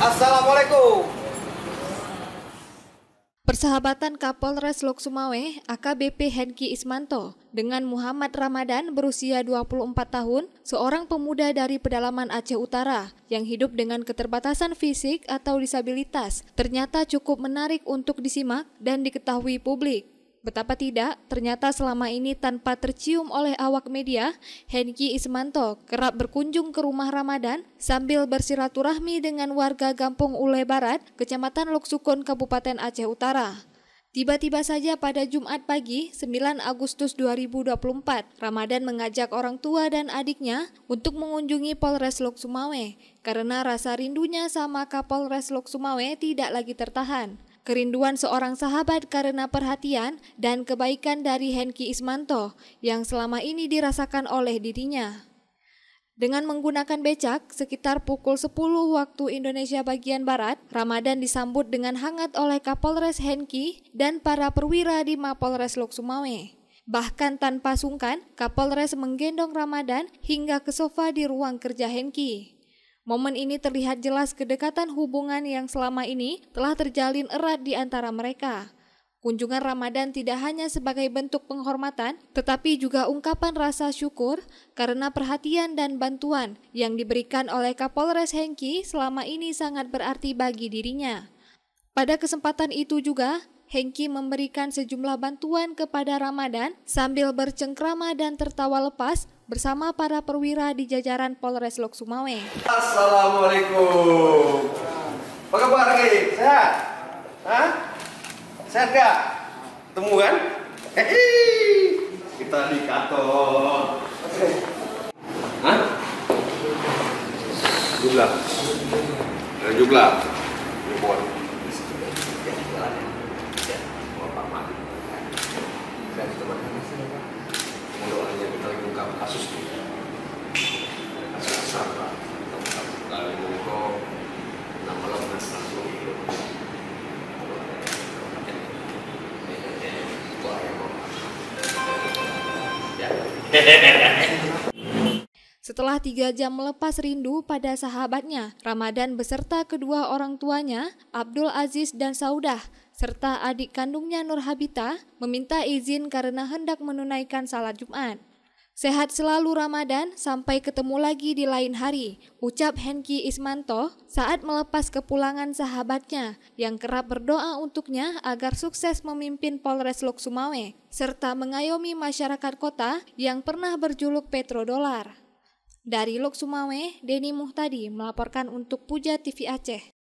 Assalamualaikum. Persahabatan Kapolres Lok Sumawe AKBP Henki Ismanto dengan Muhammad Ramadan berusia 24 tahun, seorang pemuda dari pedalaman Aceh Utara yang hidup dengan keterbatasan fisik atau disabilitas, ternyata cukup menarik untuk disimak dan diketahui publik. Betapa tidak, ternyata selama ini tanpa tercium oleh awak media, Henki Ismanto kerap berkunjung ke rumah Ramadan sambil bersilaturahmi dengan warga Kampung Ule Barat, Kecamatan Loksukun, Kabupaten Aceh Utara. Tiba-tiba saja pada Jumat pagi, 9 Agustus 2024, Ramadan mengajak orang tua dan adiknya untuk mengunjungi Polres Lok Sumawe karena rasa rindunya sama Kapolres Lok Sumawe tidak lagi tertahan kerinduan seorang sahabat karena perhatian dan kebaikan dari Henki Ismanto yang selama ini dirasakan oleh dirinya. Dengan menggunakan becak, sekitar pukul 10 waktu Indonesia bagian Barat, Ramadan disambut dengan hangat oleh Kapolres Henki dan para perwira di Mapolres Lok Sumawe. Bahkan tanpa sungkan, Kapolres menggendong Ramadan hingga ke sofa di ruang kerja Henki. Momen ini terlihat jelas kedekatan hubungan yang selama ini telah terjalin erat di antara mereka. Kunjungan Ramadan tidak hanya sebagai bentuk penghormatan, tetapi juga ungkapan rasa syukur karena perhatian dan bantuan yang diberikan oleh Kapolres Hengki selama ini sangat berarti bagi dirinya. Pada kesempatan itu juga, Hengki memberikan sejumlah bantuan kepada Ramadan sambil bercengkrama dan tertawa lepas bersama para perwira di jajaran Polres Lok Sumawe. Assalamualaikum. Apa kabar Hengki? Sehat? Hah? Sehat gak? Temu kan? Hei, kita di kantor. Hah? Jumlah. Jumlah. jumlah. dari teman kita lagi buka kasus ini kasus kita buka Hehehe setelah tiga jam melepas rindu pada sahabatnya, Ramadan beserta kedua orang tuanya, Abdul Aziz dan Saudah, serta adik kandungnya Nur Habita, meminta izin karena hendak menunaikan salat Jumat. Sehat selalu Ramadan, sampai ketemu lagi di lain hari, ucap Henki Ismanto saat melepas kepulangan sahabatnya yang kerap berdoa untuknya agar sukses memimpin Polres Lok Sumawe, serta mengayomi masyarakat kota yang pernah berjuluk petrodolar. Dari Lok Sumawe, Denny Muhtadi melaporkan untuk Puja TV Aceh.